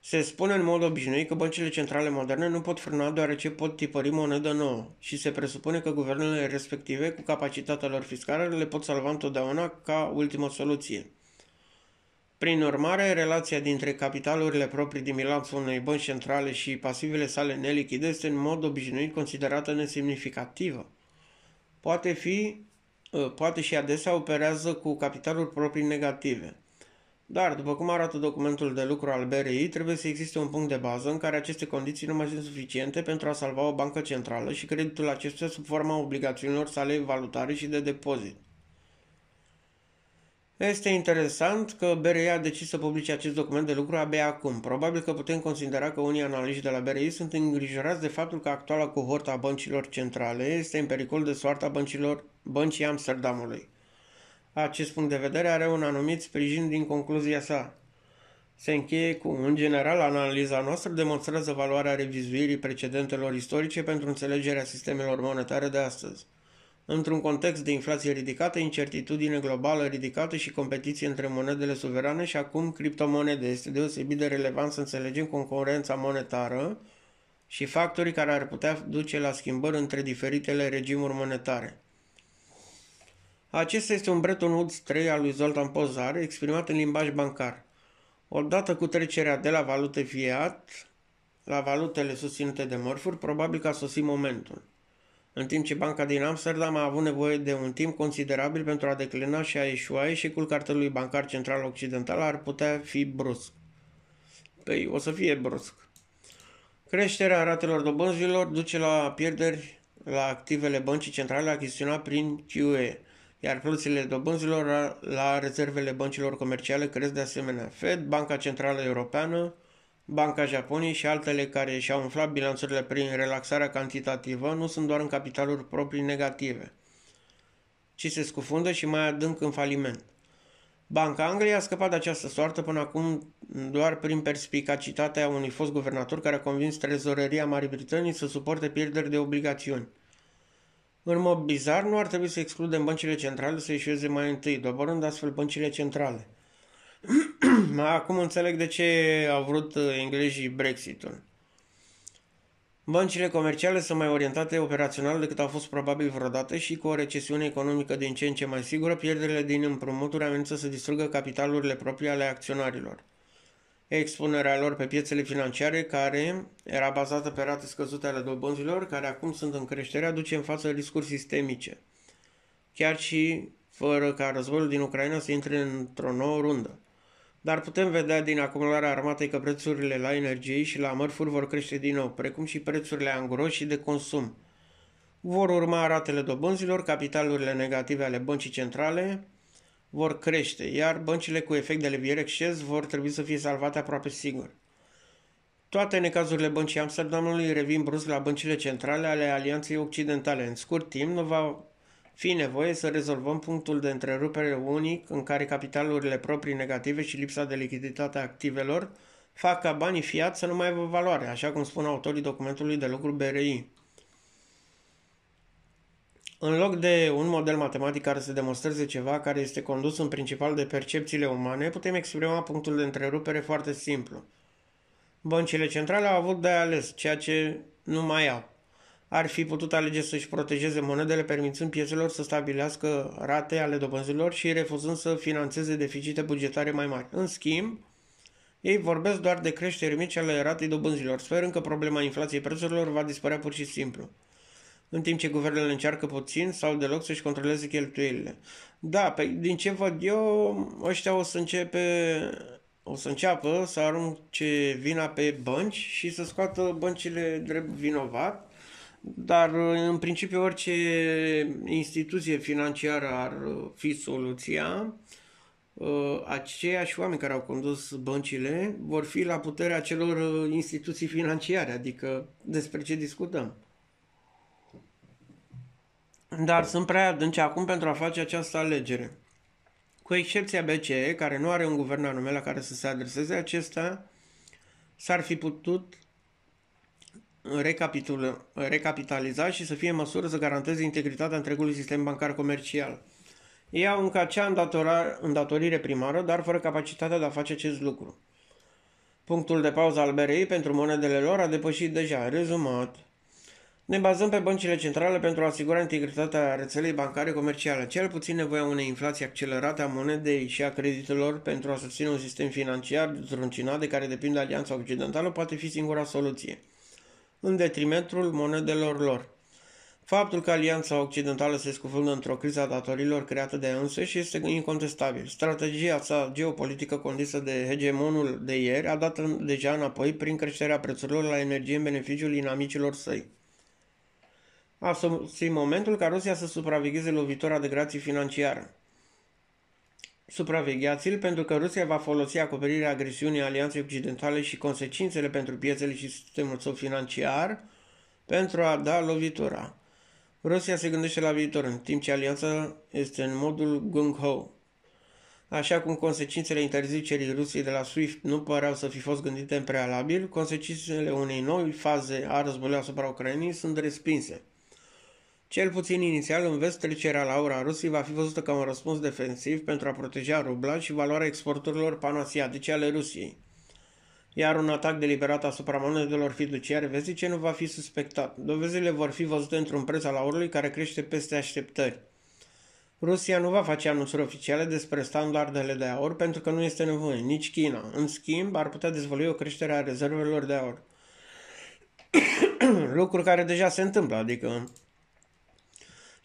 Se spune în mod obișnuit că băncile centrale moderne nu pot frâna deoarece pot tipări monedă nouă și se presupune că guvernele respective, cu capacitatea lor fiscală, le pot salva întotdeauna ca ultimă soluție. Prin urmare, relația dintre capitalurile proprii din bilanțul unei bănci centrale și pasivele sale nelichide este în mod obișnuit considerată nesemnificativă. Poate fi, ă, poate și adesea operează cu capitaluri proprii negative. Dar, după cum arată documentul de lucru al BRI, trebuie să existe un punct de bază în care aceste condiții nu mai sunt suficiente pentru a salva o bancă centrală și creditul acestuia sub forma obligațiunilor sale valutare și de depozit. Este interesant că BRI a decis să publice acest document de lucru abia acum. Probabil că putem considera că unii analiști de la BRI sunt îngrijorați de faptul că actuala cohortă a băncilor centrale este în pericol de soarta băncilor băncii Amsterdamului. Acest punct de vedere are un anumit sprijin din concluzia sa. Se încheie cu, în general, analiza noastră demonstrează valoarea revizuirii precedentelor istorice pentru înțelegerea sistemelor monetare de astăzi într-un context de inflație ridicată, incertitudine globală ridicată și competiție între monedele suverane și acum criptomonede. Este deosebit de relevant să înțelegem concurența monetară și factorii care ar putea duce la schimbări între diferitele regimuri monetare. Acesta este un Bretton Woods 3 al lui Zoltan Pozar, exprimat în limbaj bancar. Odată cu trecerea de la valute fiat la valutele susținute de mărfuri, probabil că a sosit momentul în timp ce banca din Amsterdam a avut nevoie de un timp considerabil pentru a declina și a ieșua eșecul cartelului bancar central occidental ar putea fi brusc. Păi o să fie brusc. Creșterea ratelor dobânzilor duce la pierderi la activele băncii centrale achiziționate prin QE, iar plățile dobânzilor la rezervele băncilor comerciale cresc de asemenea. Fed, Banca Centrală Europeană, Banca Japoniei și altele care și-au umflat bilanțurile prin relaxarea cantitativă nu sunt doar în capitaluri proprii negative, ci se scufundă și mai adânc în faliment. Banca Angliei a scăpat de această soartă până acum doar prin perspicacitatea unui fost guvernator care a convins trezoreria Marii Britanii să suporte pierderi de obligațiuni. În mod bizar, nu ar trebui să excludem băncile centrale să ieșeze mai întâi, doborând astfel băncile centrale – Acum înțeleg de ce au vrut uh, englezii Brexit-ul. Băncile comerciale sunt mai orientate operațional decât au fost probabil vreodată și cu o recesiune economică din ce în ce mai sigură, pierderile din împrumuturi amenință să distrugă capitalurile proprii ale acționarilor. Expunerea lor pe piețele financiare, care era bazată pe rate scăzute ale dobânzilor, care acum sunt în creștere, aduce în față riscuri sistemice, chiar și fără ca războiul din Ucraina să intre într-o nouă rundă dar putem vedea din acumularea armatei că prețurile la energie și la mărfuri vor crește din nou, precum și prețurile anguroși și de consum. Vor urma ratele dobânzilor, capitalurile negative ale băncii centrale vor crește, iar băncile cu efect de levier exces vor trebui să fie salvate aproape sigur. Toate necazurile băncii Amsterdamului revin brusc la băncile centrale ale Alianței Occidentale. În scurt timp, nu va fi nevoie să rezolvăm punctul de întrerupere unic în care capitalurile proprii negative și lipsa de lichiditate a activelor fac ca banii fiat să nu mai aibă valoare, așa cum spun autorii documentului de lucru BRI. În loc de un model matematic care să demonstreze ceva care este condus în principal de percepțiile umane, putem exprima punctul de întrerupere foarte simplu. Băncile centrale au avut de ales ceea ce nu mai au ar fi putut alege să-și protejeze monedele, permițând piețelor să stabilească rate ale dobânzilor și refuzând să financeze deficite bugetare mai mari. În schimb, ei vorbesc doar de creșteri mici ale ratei dobânzilor, sperând că problema inflației prețurilor va dispărea pur și simplu, în timp ce guvernele încearcă puțin sau deloc să-și controleze cheltuielile. Da, pe, din ce văd eu, ăștia o să începe o să înceapă să arunce vina pe bănci și să scoată băncile drept vinovat dar, în principiu, orice instituție financiară ar fi soluția, uh, aceiași oameni care au condus băncile vor fi la puterea celor uh, instituții financiare, adică despre ce discutăm. Dar sunt prea adânci acum pentru a face această alegere. Cu excepția BCE, care nu are un guvern anume la care să se adreseze acesta, s-ar fi putut recapitaliza și să fie în măsură să garanteze integritatea întregului sistem bancar comercial. Ei au încă acea îndatorire primară, dar fără capacitatea de a face acest lucru. Punctul de pauză al BRI pentru monedele lor a depășit deja. Rezumat. Ne bazăm pe băncile centrale pentru a asigura integritatea rețelei bancare comerciale, cel puțin nevoia unei inflații accelerate a monedei și a creditelor pentru a susține un sistem financiar zruncinat de care depinde alianța occidentală poate fi singura soluție în detrimentul monedelor lor. Faptul că Alianța Occidentală se scufundă într-o criză a datorilor creată de și este incontestabil. Strategia sa geopolitică condusă de hegemonul de ieri a dat deja înapoi prin creșterea prețurilor la energie în beneficiul inamicilor săi. A sosit momentul ca Rusia să supravegheze lovitura de grație financiară. Supravegheați-l pentru că Rusia va folosi acoperirea agresiunii Alianței Occidentale și consecințele pentru piețele și sistemul său financiar pentru a da lovitura. Rusia se gândește la viitor, în timp ce alianța este în modul gung-ho. Așa cum consecințele interzicerii Rusiei de la SWIFT nu păreau să fi fost gândite în prealabil, consecințele unei noi faze a războiului asupra Ucrainei sunt respinse. Cel puțin inițial, în vest, trecerea la aura Rusiei va fi văzută ca un răspuns defensiv pentru a proteja rubla și valoarea exporturilor panasiatice ale Rusiei. Iar un atac deliberat asupra monedelor fiduciare vestice nu va fi suspectat. Dovezile vor fi văzute într-un preț al aurului care crește peste așteptări. Rusia nu va face anunțuri oficiale despre standardele de aur pentru că nu este nevoie, nici China. În schimb, ar putea dezvălui o creștere a rezervelor de aur. Lucru care deja se întâmplă, adică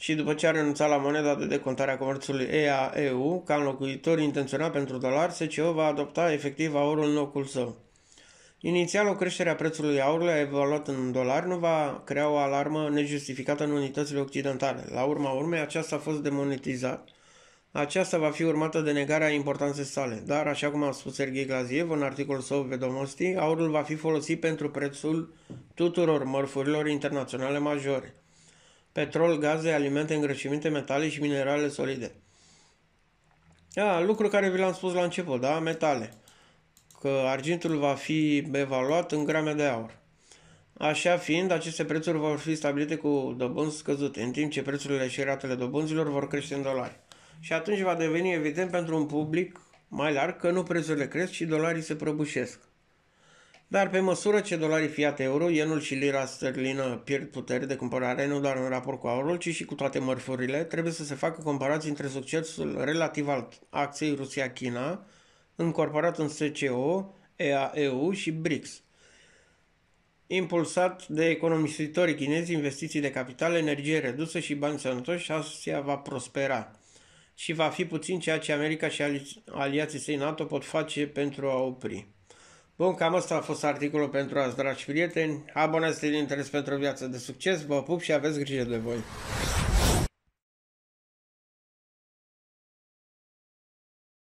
și după ce a renunțat la moneda de decontare a comerțului EAEU ca înlocuitor intenționat pentru dolar, SCO va adopta efectiv aurul în locul său. Inițial, o creștere a prețului aurului evaluat în dolar nu va crea o alarmă nejustificată în unitățile occidentale. La urma urmei, aceasta a fost demonetizat. Aceasta va fi urmată de negarea importanței sale, dar, așa cum a spus Sergei Glaziev în articolul său Vedomosti, aurul va fi folosit pentru prețul tuturor mărfurilor internaționale majore petrol, gaze, alimente, îngrășiminte, metale și minerale solide. A, da, lucru care vi l-am spus la început, da? Metale. Că argintul va fi evaluat în grame de aur. Așa fiind, aceste prețuri vor fi stabilite cu dobânzi scăzute, în timp ce prețurile și ratele dobânzilor vor crește în dolari. Și atunci va deveni evident pentru un public mai larg că nu prețurile cresc, și dolarii se prăbușesc. Dar pe măsură ce dolarii fiat euro, ienul și lira sterlină pierd putere de cumpărare nu doar în raport cu aurul, ci și cu toate mărfurile, trebuie să se facă comparații între succesul relativ al acției Rusia-China, încorporat în SCO, EAEU și BRICS. Impulsat de economisitorii chinezi, investiții de capital, energie redusă și bani sănătoși, Asia va prospera și va fi puțin ceea ce America și ali- aliații săi NATO pot face pentru a opri. Bun, cam asta a fost articolul pentru azi, dragi prieteni. Abonați-vă din interes pentru o viață de succes, vă pup și aveți grijă de voi.